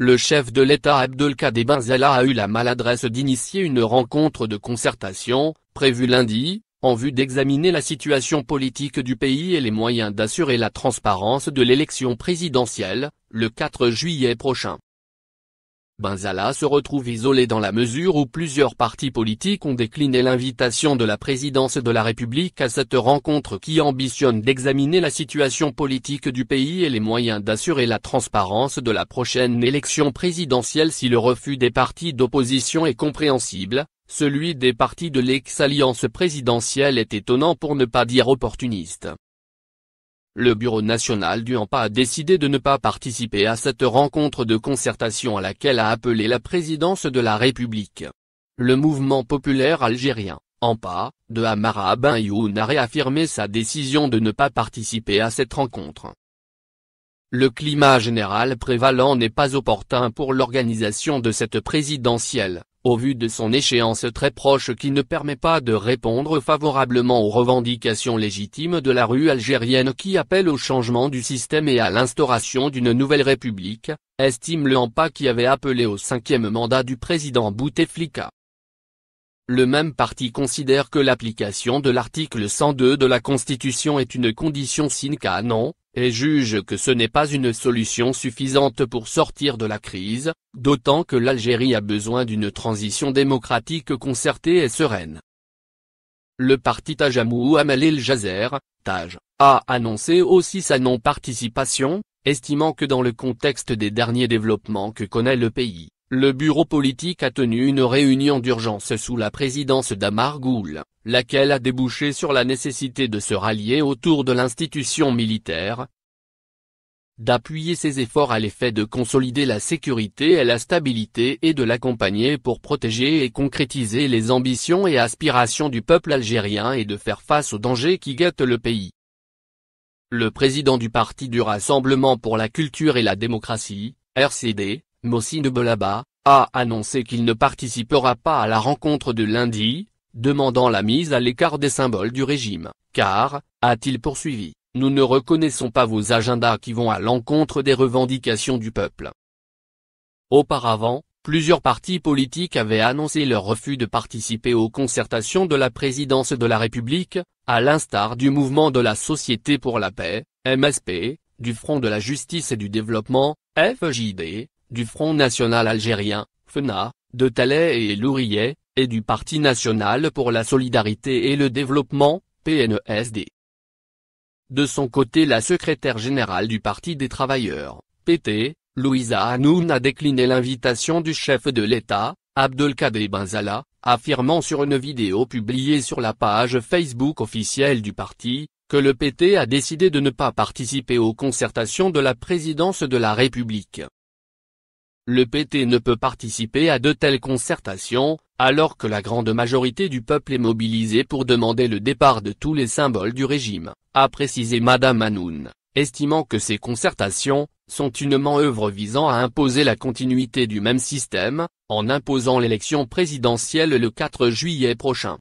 le chef de l'État Abdelkader Benzala a eu la maladresse d'initier une rencontre de concertation, prévue lundi, en vue d'examiner la situation politique du pays et les moyens d'assurer la transparence de l'élection présidentielle, le 4 juillet prochain. Benzala se retrouve isolé dans la mesure où plusieurs partis politiques ont décliné l'invitation de la présidence de la République à cette rencontre qui ambitionne d'examiner la situation politique du pays et les moyens d'assurer la transparence de la prochaine élection présidentielle si le refus des partis d'opposition est compréhensible, celui des partis de l'ex-alliance présidentielle est étonnant pour ne pas dire opportuniste le Bureau national du AMPA a décidé de ne pas participer à cette rencontre de concertation à laquelle a appelé la présidence de la République. Le mouvement populaire algérien, AMPA, de Amara Ben a réaffirmé sa décision de ne pas participer à cette rencontre. Le climat général prévalent n'est pas opportun pour l'organisation de cette présidentielle, au vu de son échéance très proche qui ne permet pas de répondre favorablement aux revendications légitimes de la rue algérienne qui appelle au changement du système et à l'instauration d'une nouvelle république, estime le AMPA qui avait appelé au cinquième mandat du président Bouteflika. Le même parti considère que l'application de l'article 102 de la Constitution est une condition sine qua non, et juge que ce n'est pas une solution suffisante pour sortir de la crise, d'autant que l'Algérie a besoin d'une transition démocratique concertée et sereine. Le parti Tajamou Amal El Jazer, Taj, a annoncé aussi sa non-participation, estimant que dans le contexte des derniers développements que connaît le pays, le bureau politique a tenu une réunion d'urgence sous la présidence d'Amar Goul, laquelle a débouché sur la nécessité de se rallier autour de l'institution militaire, d'appuyer ses efforts à l'effet de consolider la sécurité et la stabilité et de l'accompagner pour protéger et concrétiser les ambitions et aspirations du peuple algérien et de faire face aux dangers qui guettent le pays. Le président du Parti du Rassemblement pour la Culture et la Démocratie, RCD, Mossine Belaba, a annoncé qu'il ne participera pas à la rencontre de lundi, demandant la mise à l'écart des symboles du régime, car, a-t-il poursuivi, nous ne reconnaissons pas vos agendas qui vont à l'encontre des revendications du peuple. Auparavant, plusieurs partis politiques avaient annoncé leur refus de participer aux concertations de la présidence de la République, à l'instar du mouvement de la Société pour la paix, MSP, du Front de la Justice et du Développement, FJD, du Front National Algérien, FENA, de Talais et Lourié, et du Parti National pour la Solidarité et le Développement, PNSD. E de son côté la secrétaire générale du Parti des Travailleurs, PT, Louisa Hanoun a décliné l'invitation du chef de l'État, Abdelkader Benzala, affirmant sur une vidéo publiée sur la page Facebook officielle du parti, que le PT a décidé de ne pas participer aux concertations de la présidence de la République le PT ne peut participer à de telles concertations, alors que la grande majorité du peuple est mobilisée pour demander le départ de tous les symboles du régime, a précisé Madame Hanoun, estimant que ces concertations, sont une manœuvre visant à imposer la continuité du même système, en imposant l'élection présidentielle le 4 juillet prochain.